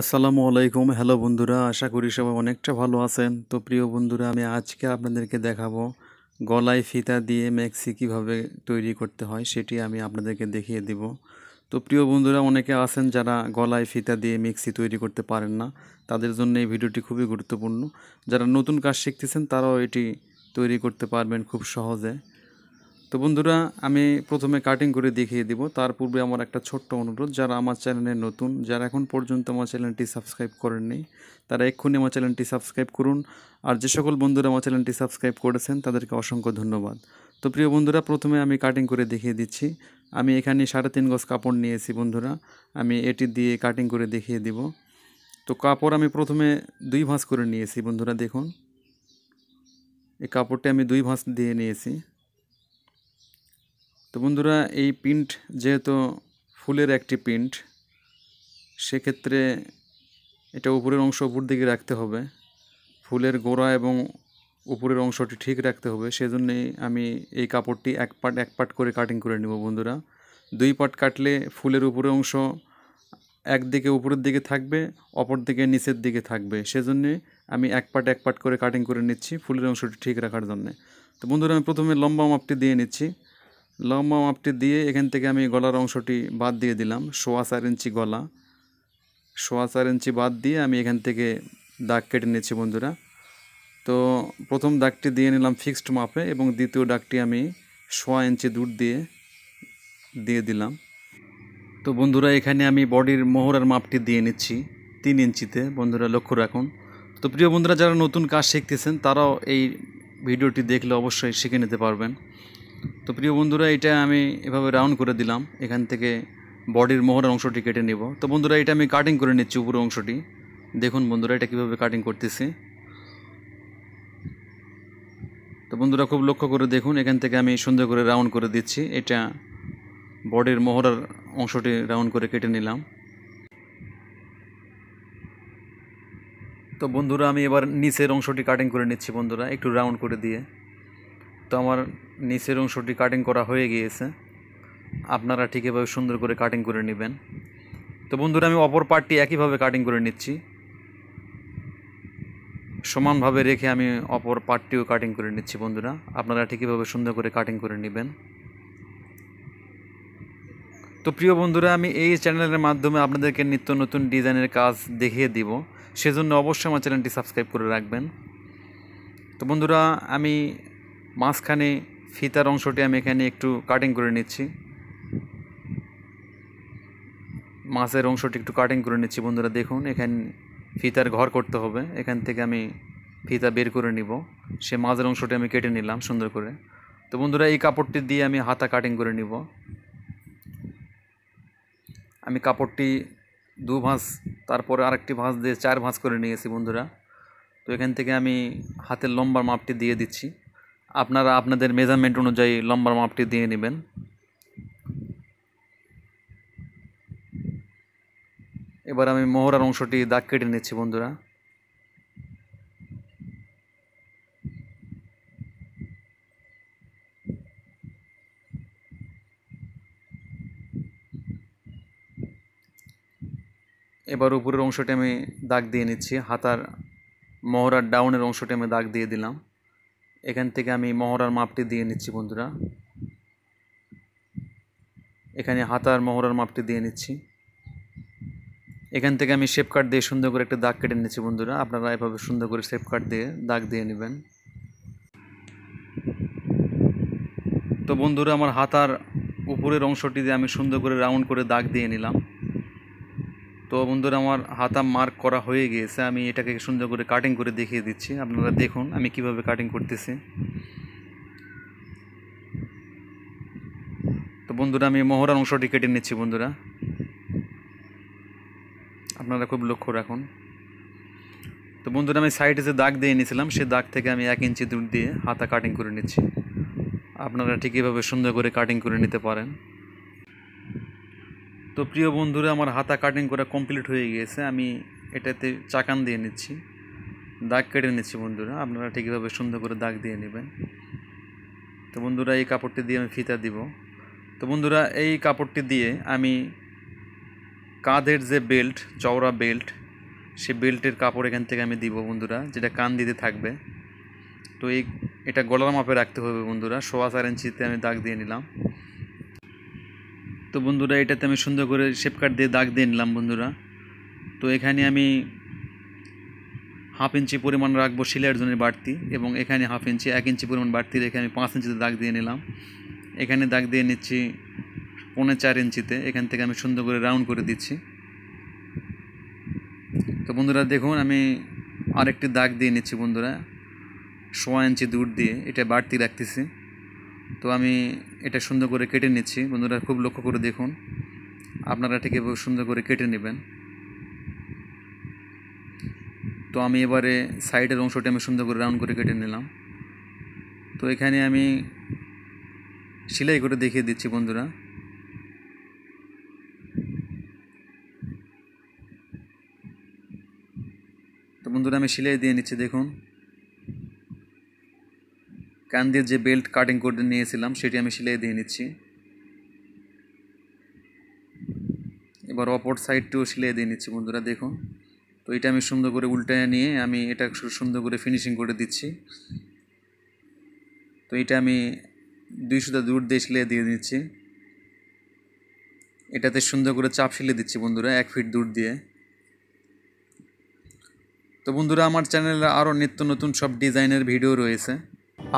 আসসালামু আলাইকুম হ্যালো বন্ধুরা আশা করি সবাই অনেকটা ভালো আছেন তো প্রিয় বন্ধুরা আমি আজকে আপনাদেরকে দেখাবো গলায় ফিতা দিয়ে ম্যাক্সি কীভাবে তৈরি করতে হয় সেটি আমি আপনাদেরকে দেখিয়ে দিব তো প্রিয় বন্ধুরা অনেকে আছেন যারা গলায় ফিতা দিয়ে ম্যাক্সি তৈরি করতে পারেন না তাদের জন্য এই ভিডিওটি খুবই গুরুত্বপূর্ণ যারা নতুন কাজ শিখতেছেন তারাও এটি তৈরি করতে পারবেন খুব সহজে তো বন্ধুরা আমি প্রথমে কাটিং করে দেখিয়ে দিব তার পূর্বে আমার একটা ছোট্ট অনুরোধ যারা আমার চ্যানেলে নতুন যারা এখন পর্যন্ত আমার চ্যানেলটি সাবস্ক্রাইব করেননি তারা এক্ষুনি আমার চ্যানেলটি সাবস্ক্রাইব করুন আর যে সকল বন্ধুরা আমার চ্যানেলটি সাবস্ক্রাইব করেছেন তাদেরকে অসংখ্য ধন্যবাদ তো প্রিয় বন্ধুরা প্রথমে আমি কাটিং করে দেখিয়ে দিচ্ছি আমি এখানে সাড়ে তিন গজ কাপড় নিয়েছি বন্ধুরা আমি এটি দিয়ে কাটিং করে দেখিয়ে দিব তো কাপড় আমি প্রথমে দুই ভাঁজ করে নিয়েছি বন্ধুরা দেখুন এই কাপড়টি আমি দুই ভাঁজ দিয়ে নিয়েছি তো বন্ধুরা এই প্রিন্ট যেহেতু ফুলের একটি প্রিন্ট সেক্ষেত্রে এটা উপরের অংশ উপর দিকে রাখতে হবে ফুলের গোড়া এবং উপরের অংশটি ঠিক রাখতে হবে সেজন্যই আমি এই কাপড়টি এক পাট এক পাট করে কাটিং করে নেব বন্ধুরা দুই পাট কাটলে ফুলের উপরের অংশ একদিকে উপরের দিকে থাকবে অপর দিকে নিচের দিকে থাকবে সেজন্যে আমি এক পাট এক পাট করে কাটিং করে নিচ্ছি ফুলের অংশটি ঠিক রাখার জন্যে তো বন্ধুরা আমি প্রথমে লম্বা মাপটি দিয়ে নিচ্ছি লম্বা মাপটি দিয়ে এখান থেকে আমি গলার অংশটি বাদ দিয়ে দিলাম সোয়া চার ইঞ্চি গলা সোয়া চার ইঞ্চি বাদ দিয়ে আমি এখান থেকে দাগ কেটে নিচ্ছি বন্ধুরা তো প্রথম দাগটি দিয়ে নিলাম ফিক্সড মাপে এবং দ্বিতীয় দাগটি আমি সোয়া ইঞ্চি দূর দিয়ে দিয়ে দিলাম তো বন্ধুরা এখানে আমি বডির মোহরার মাপটি দিয়ে নিচ্ছি তিন ইঞ্চিতে বন্ধুরা লক্ষ্য রাখুন তো প্রিয় বন্ধুরা যারা নতুন কাজ শিখতেছেন তারাও এই ভিডিওটি দেখলে অবশ্যই শিখে নিতে পারবেন তো প্রিয় বন্ধুরা এটা আমি এভাবে রাউন্ড করে দিলাম এখান থেকে বডির মোহরের অংশটি কেটে নেব তো বন্ধুরা এটা আমি কাটিং করে নিচ্ছি উপরের অংশটি দেখুন বন্ধুরা এটা কীভাবে কাটিং করতেছি তো বন্ধুরা খুব লক্ষ্য করে দেখুন এখান থেকে আমি সুন্দর করে রাউন্ড করে দিচ্ছি এটা বডির মোহরার অংশটি রাউন্ড করে কেটে নিলাম তো বন্ধুরা আমি এবার নিচের অংশটি কাটিং করে নিচ্ছি বন্ধুরা একটু রাউন্ড করে দিয়ে তো আমার নিচের অংশটি কাটিং করা হয়ে গিয়েছে আপনারা ঠিক সুন্দর করে কাটিং করে নেবেন তো বন্ধুরা আমি অপর পার্টটি একইভাবে কাটিং করে নিচ্ছি সমানভাবে রেখে আমি অপর পার্টটিও কাটিং করে নিচ্ছি বন্ধুরা আপনারা ঠিকইভাবে সুন্দর করে কাটিং করে নেবেন তো প্রিয় বন্ধুরা আমি এই চ্যানেলের মাধ্যমে আপনাদেরকে নিত্য নতুন ডিজাইনের কাজ দেখিয়ে দিব সেজন্য অবশ্যই আমার চ্যানেলটি সাবস্ক্রাইব করে রাখবেন তো বন্ধুরা আমি মাঝখানে ফিতার অংশটি আমি এখানে একটু কাটিং করে নিচ্ছি মাছের অংশটি একটু কাটিং করে নিচ্ছি বন্ধুরা দেখুন এখানে ফিতার ঘর করতে হবে এখান থেকে আমি ফিতা বের করে নিব সে মাছের অংশটি আমি কেটে নিলাম সুন্দর করে তো বন্ধুরা এই কাপড়টি দিয়ে আমি হাতা কাটিং করে নিব আমি কাপড়টি দু ভাঁজ তারপরে আরেকটি ভাঁজ দিয়ে চার ভাঁজ করে নিয়েছি বন্ধুরা তো এখান থেকে আমি হাতের লম্বার মাপটি দিয়ে দিচ্ছি আপনারা আপনাদের মেজারমেন্ট অনুযায়ী লম্বার মাপটি দিয়ে নেবেন এবার আমি মোহরার অংশটি দাগ কেটে নিচ্ছি বন্ধুরা এবার উপরের অংশটি আমি দাগ দিয়ে নিচ্ছি হাতার মোহরার ডাউনের অংশটি আমি দাগ দিয়ে দিলাম এখান থেকে আমি মহড়ার মাপটি দিয়ে নিচ্ছি বন্ধুরা এখানে হাতার মহড়ার মাপটি দিয়ে নিচ্ছি এখান থেকে আমি শেপ কাট দিয়ে সুন্দর করে একটা দাগ কেটে নিচ্ছি বন্ধুরা আপনারা এভাবে সুন্দর করে শেপ কাট দিয়ে দাগ দিয়ে নেবেন তো বন্ধুরা আমার হাতার উপরের অংশটি দিয়ে আমি সুন্দর করে রাউন্ড করে দাগ দিয়ে নিলাম তো বন্ধুরা আমার হাতা মার্ক করা হয়ে গিয়েছে আমি এটাকে সুন্দর করে কাটিং করে দেখিয়ে দিচ্ছি আপনারা দেখুন আমি কিভাবে কাটিং করতেছি তো বন্ধুরা আমি মহড়ার অংশটি কেটে নিচ্ছি বন্ধুরা আপনারা খুব লক্ষ্য রাখুন তো বন্ধুরা আমি সাইডে যে দাগ দিয়ে নিয়েছিলাম সেই দাগ থেকে আমি এক ইঞ্চি দূর দিয়ে হাতা কাটিং করে নিচ্ছি আপনারা ঠিক এভাবে সুন্দর করে কাটিং করে নিতে পারেন তো প্রিয় বন্ধুরা আমার হাতা কাটিং করা কমপ্লিট হয়ে গিয়েছে আমি এটাতে চাকান দিয়ে নিচ্ছি দাগ কেটে নিচ্ছি বন্ধুরা আপনারা ঠিকভাবে সুন্দর করে দাগ দিয়ে নেবেন তো বন্ধুরা এই কাপড়টি দিয়ে আমি ফিতা দিব তো বন্ধুরা এই কাপড়টি দিয়ে আমি কাঁধের যে বেল্ট চওড়া বেল্ট সে বেল্টের কাপড় এখান থেকে আমি দিব বন্ধুরা যেটা কান দিতে থাকবে তো এই এটা গলার মাপে রাখতে হবে বন্ধুরা সোয়া চার ইঞ্চিতে আমি দাগ দিয়ে নিলাম তো বন্ধুরা এটাতে আমি সুন্দর করে শেপ কাট দিয়ে দাগ দিয়ে নিলাম বন্ধুরা তো এখানে আমি হাফ ইঞ্চি পরিমাণ রাখবো সেলাইয়ের জন্য বাড়তি এবং এখানে হাফ ইঞ্চি এক ইঞ্চি পরিমাণ বাড়তি রেখে আমি পাঁচ ইঞ্চিতে দাগ দিয়ে নিলাম এখানে দাগ দিয়ে নিচ্ছি পৌনে চার ইঞ্চিতে এখান থেকে আমি সুন্দর করে রাউন্ড করে দিচ্ছি তো বন্ধুরা দেখুন আমি আরেকটি দাগ দিয়ে নিচ্ছি বন্ধুরা সোয়া ইঞ্চি দূর দিয়ে এটা বাড়তি রাখতেছি তো আমি এটা সুন্দর করে কেটে নিচ্ছি বন্ধুরা খুব লক্ষ্য করে দেখুন আপনারা ঠিক এভাবে সুন্দর করে কেটে নেবেন তো আমি এবারে সাইডের অংশটা আমি সুন্দর করে রাউন্ড করে কেটে নিলাম তো এখানে আমি সেলাই করে দেখিয়ে দিচ্ছি বন্ধুরা তো বন্ধুরা আমি সেলাই দিয়ে নিচ্ছি দেখুন কান দিয়ে যে বেল্ট কাটিং করে নিয়েছিলাম সেটি আমি সেলাই দিয়ে নিচ্ছি এবার অপর সাইডটিও সেলাই দিয়ে নিচ্ছি বন্ধুরা দেখুন তো এটা আমি সুন্দর করে উল্টায় নিয়ে আমি এটা সুন্দর করে ফিনিশিং করে দিচ্ছি তো এটা আমি দুই সুতা দূর দিয়ে সেলাই দিয়ে নিচ্ছি এটাতে সুন্দর করে চাপ সেলে দিচ্ছি বন্ধুরা এক ফিট দূর দিয়ে তো বন্ধুরা আমার চ্যানেলে আরও নিত্য নতুন সব ডিজাইনের ভিডিও রয়েছে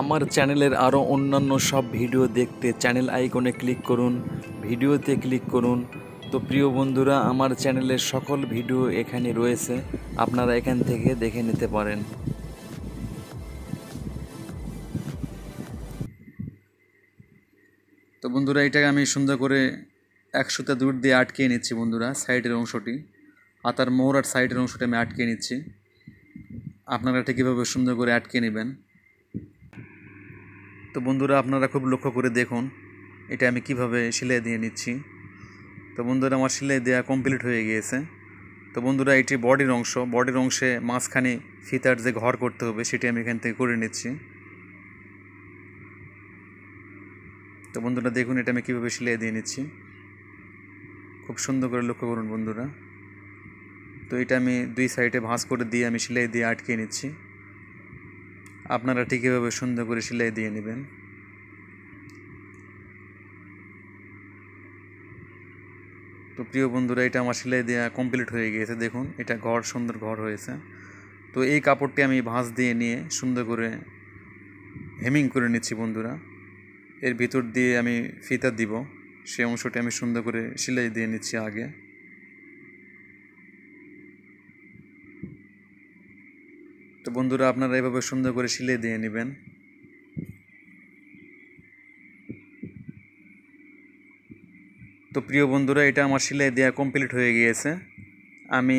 আমার চ্যানেলের আরও অন্যান্য সব ভিডিও দেখতে চ্যানেল আইকনে ক্লিক করুন ভিডিওতে ক্লিক করুন তো প্রিয় বন্ধুরা আমার চ্যানেলের সকল ভিডিও এখানে রয়েছে আপনারা এখান থেকে দেখে নিতে পারেন তো বন্ধুরা এটাকে আমি সুন্দর করে একশোটা দূর দিয়ে আটকে নিচ্ছি বন্ধুরা সাইডের অংশটি আর তার মোহর আর সাইডের অংশটি আমি আটকে নিচ্ছি আপনারা এটা কীভাবে সুন্দর করে আটকে নেবেন তো বন্ধুরা আপনারা খুব লক্ষ্য করে দেখুন এটা আমি কিভাবে সেলাই দিয়ে নিচ্ছি তো বন্ধুরা আমার সেলাই দেওয়া কমপ্লিট হয়ে গিয়েছে তো বন্ধুরা এটি বডির অংশ বডির অংশে মাঝখানে ফিতার যে ঘর করতে হবে সেটি আমি এখান থেকে করে নিচ্ছি তো বন্ধুরা দেখুন এটা আমি কীভাবে সেলাই দিয়ে নিচ্ছি খুব সুন্দর করে লক্ষ্য করুন বন্ধুরা তো এটা আমি দুই সাইডে ভাঁজ করে দিয়ে আমি সেলাই দিয়ে আটকে নিচ্ছি আপনারা ঠিক এভাবে সুন্দর করে সেলাই দিয়ে নেবেন তো প্রিয় বন্ধুরা এটা আমার সেলাই দেওয়া কমপ্লিট হয়ে গিয়েছে দেখুন এটা ঘর সুন্দর ঘর হয়েছে তো এই কাপড়টি আমি ভাঁজ দিয়ে নিয়ে সুন্দর করে হেমিং করে নিচ্ছি বন্ধুরা এর ভিতর দিয়ে আমি ফিতা দিব সে অংশটি আমি সুন্দর করে সেলাই দিয়ে নিচ্ছি আগে বন্ধুরা আপনারা এভাবে সুন্দর করে সিলে দিয়ে নেবেন তো প্রিয় বন্ধুরা এটা আমার সিলাই দেওয়া কমপ্লিট হয়ে গিয়েছে আমি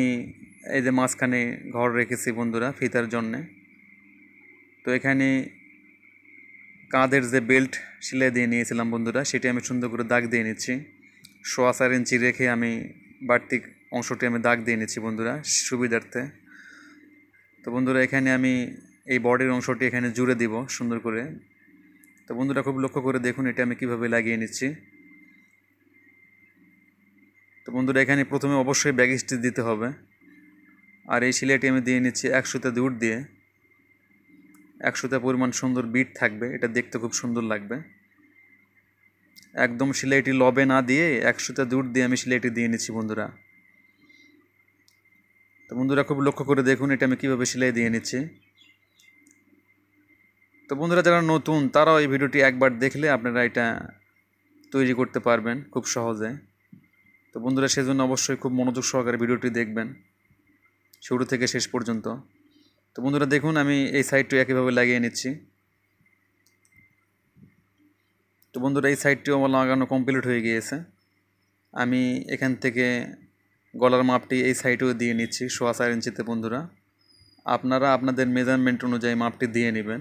এই যে মাঝখানে ঘর রেখেছি বন্ধুরা ফিতার জন্যে তো এখানে কাঁধের যে বেল্ট সিলাই দিয়ে নিয়েছিলাম বন্ধুরা সেটি আমি সুন্দর করে দাগ দিয়ে নিচ্ছি সোয়া চার ইঞ্চি রেখে আমি বাড়তি অংশটি আমি দাগ দিয়ে নিচ্ছি বন্ধুরা সুবিধার্থে তো বন্ধুরা এখানে আমি এই বডির অংশটি এখানে জুড়ে দিব সুন্দর করে তো বন্ধুরা খুব লক্ষ্য করে দেখুন এটা আমি কিভাবে লাগিয়ে নিচ্ছি তো বন্ধুরা এখানে প্রথমে অবশ্যই ব্যাগ স্টিচ দিতে হবে আর এই সিলাইটি আমি দিয়ে নিচ্ছি একশোতে দূর দিয়ে একশোতে পরিমাণ সুন্দর বিট থাকবে এটা দেখতে খুব সুন্দর লাগবে একদম সিলাইটি লবে না দিয়ে একশোতে দূর দিয়ে আমি সিলাইটি দিয়ে নিচ্ছি বন্ধুরা তো বন্ধুরা খুব লক্ষ্য করে দেখুন এটা আমি কীভাবে সেলাই দিয়ে নিচ্ছি তো বন্ধুরা যারা নতুন তারাও এই ভিডিওটি একবার দেখলে আপনারা এটা তৈরি করতে পারবেন খুব সহজে তো বন্ধুরা সেজন্য অবশ্যই খুব মনোযোগ সহকারে ভিডিওটি দেখবেন শুরু থেকে শেষ পর্যন্ত তো বন্ধুরা দেখুন আমি এই সাইডটি একইভাবে লাগিয়ে নিচ্ছি তো বন্ধুরা এই সাইডটিও আমার লাগানো কমপ্লিট হয়ে গিয়েছে আমি এখান থেকে গলার মাপটি এই সাইডেও দিয়ে নিচ্ছি সোয়া চার ইঞ্চিতে বন্ধুরা আপনারা আপনাদের মেজারমেন্ট অনুযায়ী মাপটি দিয়ে নেবেন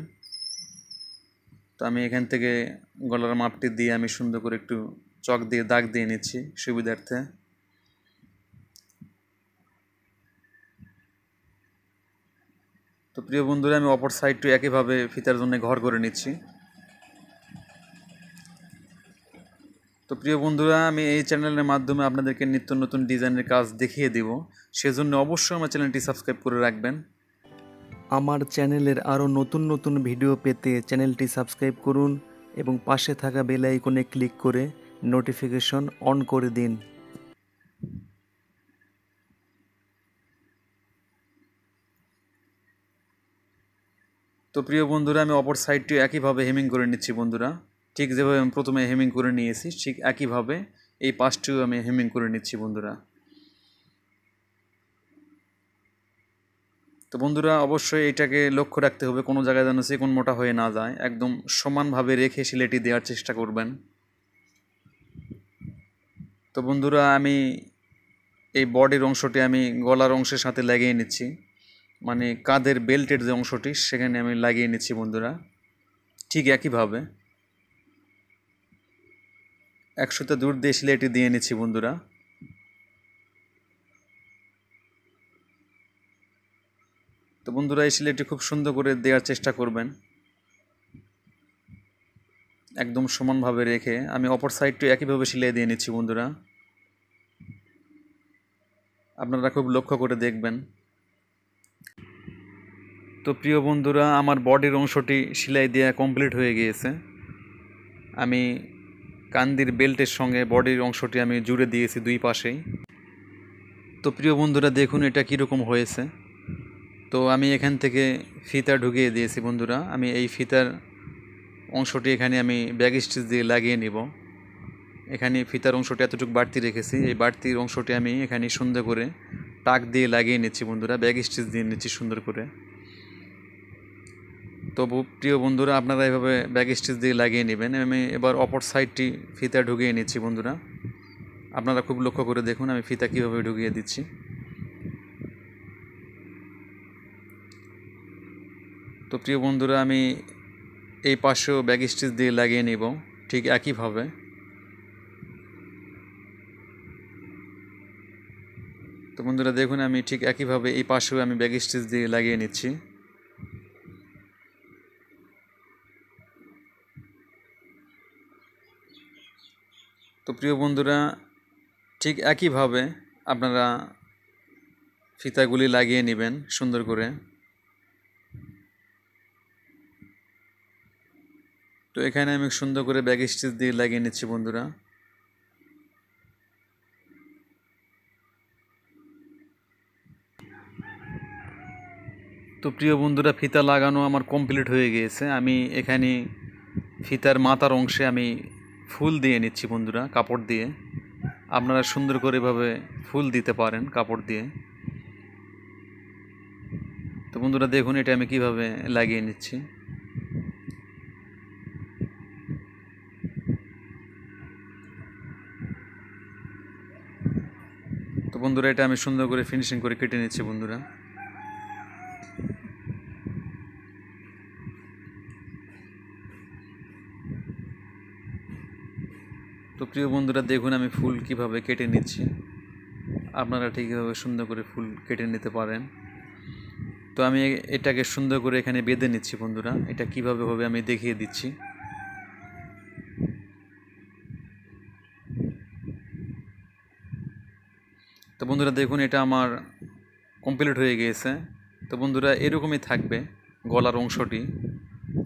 তো আমি এখান থেকে গলার মাপটি দিয়ে আমি সুন্দর করে একটু চক দিয়ে দাগ দিয়ে নিচ্ছি সুবিধার্থে তো প্রিয় বন্ধুরা আমি অপর সাইডটি একইভাবে ফিতার জন্য ঘর করে নিচ্ছি তো প্রিয় বন্ধুরা আমি এই চ্যানেলের মাধ্যমে আপনাদেরকে নিত্য নতুন ডিজাইনের কাজ দেখিয়ে দেব সেজন্য অবশ্যই আমার চ্যানেলটি সাবস্ক্রাইব করে রাখবেন আমার চ্যানেলের আরও নতুন নতুন ভিডিও পেতে চ্যানেলটি সাবস্ক্রাইব করুন এবং পাশে থাকা বেল আইকনে ক্লিক করে নোটিফিকেশন অন করে দিন তো প্রিয় বন্ধুরা আমি অপর সাইডটি একইভাবে হেমিং করে নিচ্ছি বন্ধুরা ঠিক যেভাবে আমি প্রথমে হেমিং করে নিয়েছি ঠিক একইভাবে এই পাশটিও আমি হেমিং করে নিচ্ছি বন্ধুরা তো বন্ধুরা অবশ্যই এটাকে লক্ষ্য রাখতে হবে কোনো জায়গায় যেন সেকুন মোটা হয়ে না যায় একদম সমানভাবে রেখে সিলেটি দেওয়ার চেষ্টা করবেন তো বন্ধুরা আমি এই বডির অংশটি আমি গলার অংশের সাথে লাগিয়ে নিচ্ছি মানে কাঁধের বেল্টের যে অংশটি সেখানে আমি লাগিয়ে নিচ্ছি বন্ধুরা ঠিক একইভাবে একশোটা দূর দিয়ে সিলেটি দিয়ে নিচ্ছি বন্ধুরা তো বন্ধুরা এই সিলেটটি খুব সুন্দর করে দেওয়ার চেষ্টা করবেন একদম সমানভাবে রেখে আমি অপর সাইডটি একইভাবে সিলাই দিয়ে নিচ্ছি বন্ধুরা আপনারা খুব লক্ষ্য করে দেখবেন তো প্রিয় বন্ধুরা আমার বডির অংশটি সেলাই দেওয়া কমপ্লিট হয়ে গিয়েছে আমি কান্দির বেল্টের সঙ্গে বডির অংশটি আমি জুড়ে দিয়েছি দুই পাশেই তো প্রিয় বন্ধুরা দেখুন এটা কীরকম হয়েছে তো আমি এখান থেকে ফিতা ঢুকিয়ে দিয়েছি বন্ধুরা আমি এই ফিতার অংশটি এখানে আমি ব্যাগ স্টিচ দিয়ে লাগিয়ে নিব এখানে ফিতার অংশটি এতটুকু বাড়তি রেখেছি এই বাড়তির অংশটি আমি এখানে সুন্দর করে টাক দিয়ে লাগিয়ে নিচ্ছি বন্ধুরা ব্যাগ স্টিচ দিয়ে নিচ্ছি সুন্দর করে তো প্রিয় বন্ধুরা আপনারা এভাবে ব্যাক স্টিচ দিয়ে লাগিয়ে নেবেন আমি এবার অপর সাইডটি ফিতা ঢুকিয়ে নিচ্ছি বন্ধুরা আপনারা খুব লক্ষ্য করে দেখুন আমি ফিতা কীভাবে ঢুকিয়ে দিচ্ছি তো প্রিয় বন্ধুরা আমি এই পাশেও ব্যাক স্টিচ দিয়ে লাগিয়ে নিব ঠিক একইভাবে তো বন্ধুরা দেখুন আমি ঠিক একইভাবে এই পাশেও আমি ব্যাগ স্টিচ দিয়ে লাগিয়ে নিচ্ছি প্রিয় বন্ধুরা ঠিক একইভাবে আপনারা ফিতাগুলি লাগিয়ে নেবেন সুন্দর করে তো এখানে আমি সুন্দর করে ব্যাগ স্টিচ দিয়ে লাগিয়ে নিচ্ছি বন্ধুরা তো প্রিয় বন্ধুরা ফিতা লাগানো আমার কমপ্লিট হয়ে গিয়েছে আমি এখানে ফিতার মাথার অংশে আমি ফুল দিয়ে নিচ্ছি বন্ধুরা কাপড় দিয়ে আপনারা সুন্দর করে এভাবে ফুল দিতে পারেন কাপড় দিয়ে তো বন্ধুরা দেখুন এটা আমি কিভাবে লাগিয়ে নিচ্ছি তো বন্ধুরা এটা আমি সুন্দর করে ফিনিশিং করে কেটে নিচ্ছি বন্ধুরা প্রিয় বন্ধুরা দেখুন আমি ফুল কিভাবে কেটে নিচ্ছি আপনারা ঠিকভাবে সুন্দর করে ফুল কেটে নিতে পারেন তো আমি এটাকে সুন্দর করে এখানে বেঁধে নিচ্ছি বন্ধুরা এটা কিভাবে হবে আমি দেখিয়ে দিচ্ছি তো বন্ধুরা দেখুন এটা আমার কমপ্লিট হয়ে গিয়েছে তো বন্ধুরা এরকমই থাকবে গলার অংশটি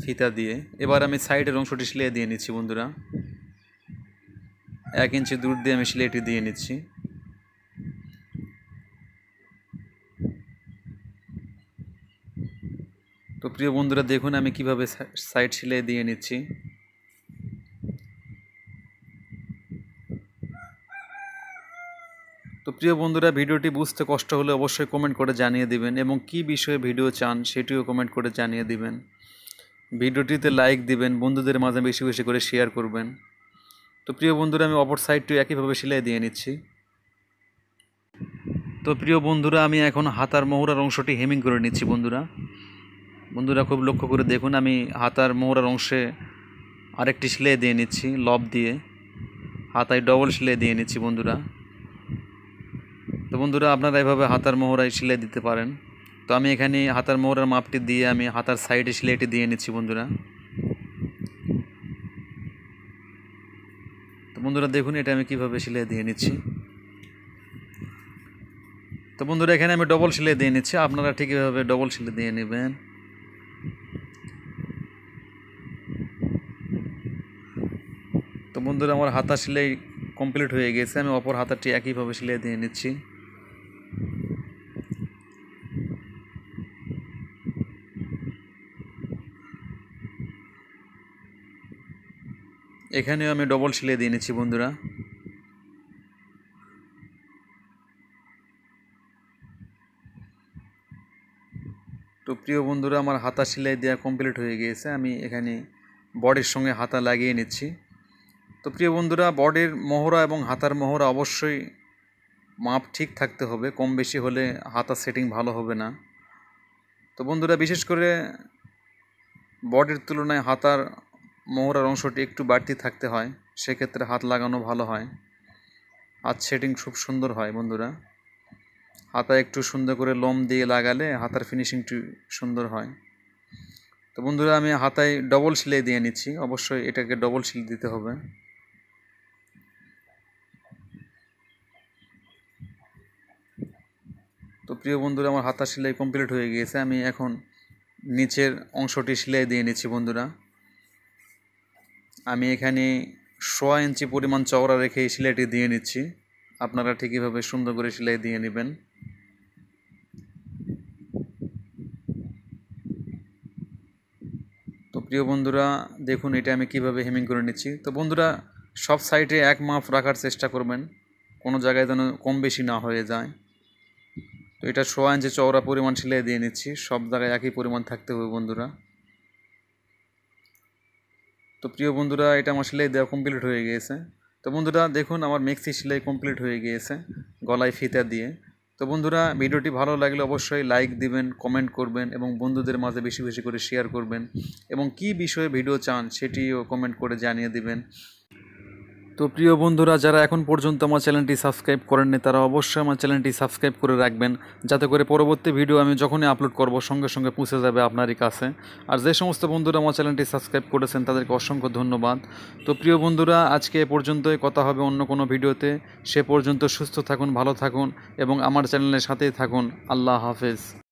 ফিতা দিয়ে এবার আমি সাইডের অংশটি সেলাই দিয়ে নিচ্ছি বন্ধুরা এক ইঞ্চি দূর দিয়ে আমি সিলাইটি দিয়ে নিচ্ছি তো প্রিয় বন্ধুরা দেখুন আমি কিভাবে সাইড সিলাই দিয়ে নিচ্ছি তো প্রিয় বন্ধুরা ভিডিওটি বুঝতে কষ্ট হলে অবশ্যই কমেন্ট করে জানিয়ে দিবেন এবং কি বিষয়ে ভিডিও চান সেটিও কমেন্ট করে জানিয়ে দিবেন ভিডিওটিতে লাইক দিবেন বন্ধুদের মাঝে বেশি বেশি করে শেয়ার করবেন তো প্রিয় বন্ধুরা আমি অপর সাইডটিও একইভাবে সেলাই দিয়ে নিচ্ছি তো প্রিয় বন্ধুরা আমি এখন হাতার মোহরার অংশটি হেমিং করে নিচ্ছি বন্ধুরা বন্ধুরা খুব লক্ষ্য করে দেখুন আমি হাতার মোহরার অংশে আরেকটি সেলাই দিয়ে নিচ্ছি লব দিয়ে হাতায় ডবল সেলাই দিয়ে নিচ্ছি বন্ধুরা তো বন্ধুরা আপনারা এভাবে হাতার মোহরায় সেলাই দিতে পারেন তো আমি এখানে হাতার মোহরার মাপটি দিয়ে আমি হাতার সাইডে সেলাইটি দিয়ে নিচ্ছি বন্ধুরা তো বন্ধুরা দেখুন এটা আমি কিভাবে সেলাই দিয়ে নিচ্ছি তো বন্ধুরা এখানে আমি ডবল সেলাই দিয়ে নিচ্ছি আপনারা ঠিক এভাবে ডবল সেলাই দিয়ে নেবেন তো বন্ধুরা আমার হাতা সেলাই কমপ্লিট হয়ে গেছে আমি অপর হাতাটি একইভাবে সেলাই দিয়ে নিচ্ছি এখানেও আমি ডবল সেলাই দিয়ে নিচ্ছি বন্ধুরা তো প্রিয় বন্ধুরা আমার হাতা সেলাই দেওয়া কমপ্লিট হয়ে গিয়েছে আমি এখানে বডির সঙ্গে হাতা লাগিয়ে নিচ্ছি তো প্রিয় বন্ধুরা বডির মোহরা এবং হাতার মোহরা অবশ্যই মাপ ঠিক থাকতে হবে কম বেশি হলে হাতা সেটিং ভালো হবে না তো বন্ধুরা বিশেষ করে বডির তুলনায় হাতার মোহরার অংশটি একটু বাড়তি থাকতে হয় সেক্ষেত্রে হাত লাগানো ভালো হয় হাত সেটিং খুব সুন্দর হয় বন্ধুরা হাতা একটু সুন্দর করে লোম দিয়ে লাগালে হাতার ফিনিশিংটি সুন্দর হয় তো বন্ধুরা আমি হাতায় ডবল সিলাই দিয়ে নিচ্ছি অবশ্যই এটাকে ডবল সিল দিতে হবে তো প্রিয় বন্ধুরা আমার হাতা সেলাই কমপ্লিট হয়ে গিয়েছে আমি এখন নিচের অংশটি সেলাই দিয়ে নিচ্ছি বন্ধুরা আমি এখানে শ ইঞ্চি পরিমাণ চওড়া রেখে এই সেলাইটি দিয়ে নিচ্ছি আপনারা ঠিকইভাবে সুন্দর করে সেলাই দিয়ে নেবেন তো প্রিয় বন্ধুরা দেখুন এটা আমি কিভাবে হেমিং করে নিচ্ছি তো বন্ধুরা সব সাইডে এক মাপ রাখার চেষ্টা করবেন কোনো জায়গায় যেন কম বেশি না হয়ে যায় তো এটা সোয়া ইঞ্চি চওড়া পরিমাণ সেলাই দিয়ে নিচ্ছি সব জায়গায় একই পরিমাণ থাকতে হবে বন্ধুরা তো প্রিয় বন্ধুরা এটা আমার সেলাই দেওয়া কমপ্লিট হয়ে গিয়েছে তো বন্ধুরা দেখুন আমার মেক্সি সেলাই কমপ্লিট হয়ে গিয়েছে গলায় ফিতা দিয়ে তো বন্ধুরা ভিডিওটি ভালো লাগলে অবশ্যই লাইক দিবেন কমেন্ট করবেন এবং বন্ধুদের মাঝে বেশি বেশি করে শেয়ার করবেন এবং কি বিষয়ে ভিডিও চান সেটিও কমেন্ট করে জানিয়ে দিবেন তো প্রিয় বন্ধুরা যারা এখন পর্যন্ত আমার চ্যানেলটি সাবস্ক্রাইব করেননি তারা অবশ্যই আমার চ্যানেলটি সাবস্ক্রাইব করে রাখবেন যাতে করে পরবর্তী ভিডিও আমি যখনই আপলোড করব সঙ্গে সঙ্গে পৌঁছে যাবে আপনারই কাছে আর যে সমস্ত বন্ধুরা আমার চ্যানেলটি সাবস্ক্রাইব করেছেন তাদেরকে অসংখ্য ধন্যবাদ তো প্রিয় বন্ধুরা আজকে এ পর্যন্তই কথা হবে অন্য কোনো ভিডিওতে সে পর্যন্ত সুস্থ থাকুন ভালো থাকুন এবং আমার চ্যানেলের সাথেই থাকুন আল্লাহ হাফেজ